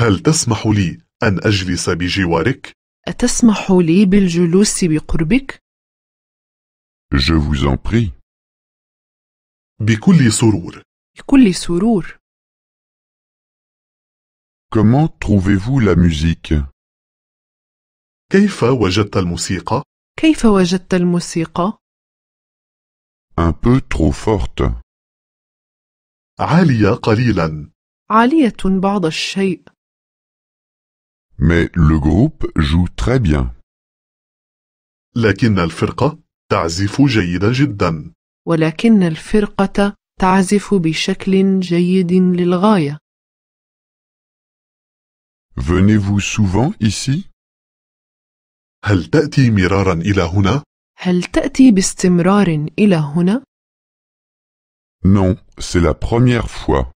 هل تسمح لي أن أجلس بجوارك؟ أتسمح لي بالجلوس بقربك؟ Je vous en prie. بكل سرور. بكل سرور. Comment trouvez-vous la musique? كيف وجدت الموسيقى؟ كيف وجدت الموسيقى؟ Un peu trop forte. عالية قليلا. عالية بعض الشيء. Mais le groupe joue très bien. لكن الفرقة تعزف جيدا جدا. ولكن الفرقة تعزف بشكل جيد للغاية. Venez-vous souvent ici? هل تأتي مرارا إلى هنا؟ هل تأتي باستمرار إلى هنا؟ Non, c'est la première fois.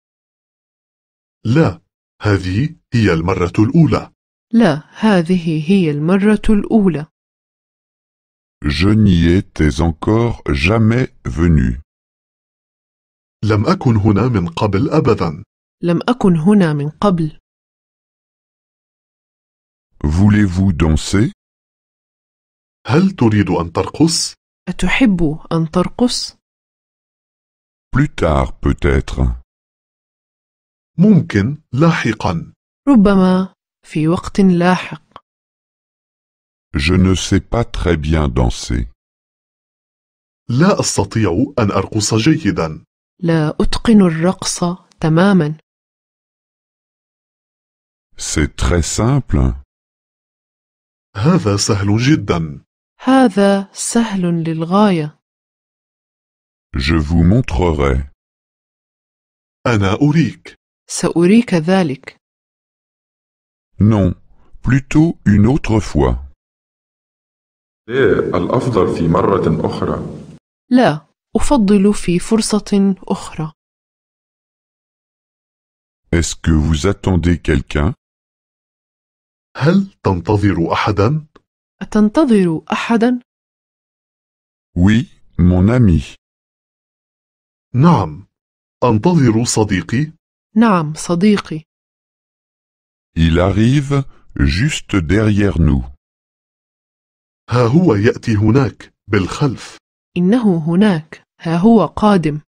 لا، هذه هي المرة الأولى. لا هذه هي المرة الأولى Je n'y étais encore jamais venu. لم أكن هنا من قبل أبدا. لم أكن هنا من قبل. Voulez-vous danser? هل تريد أن ترقص؟ أتحب أن ترقص؟ Plus tard peut-être. ممكن لاحقا. ربما في وقت لاحق. Je ne sais pas très bien danser. لا أستطيع أن أرقص جيدا. لا أتقن الرقص تماما. C'est très simple. هذا سهل جدا. هذا سهل للغاية. Je vous montrerai. أنا أريك. سأريك ذلك. Non, plutôt une autre fois. لا إيه الأفضل في مرة أخرى لا أفضل في فرصة أخرى Est-ce que vous attendez quelqu'un هل تنتظر أحدا؟ أتنتظر أحدا؟ Oui, mon ami. نعم أنتظر صديقي نعم صديقي Il arrive juste derrière nous. ها هو يأتي هناك بالخلف. إنه هناك. ها هو قادم.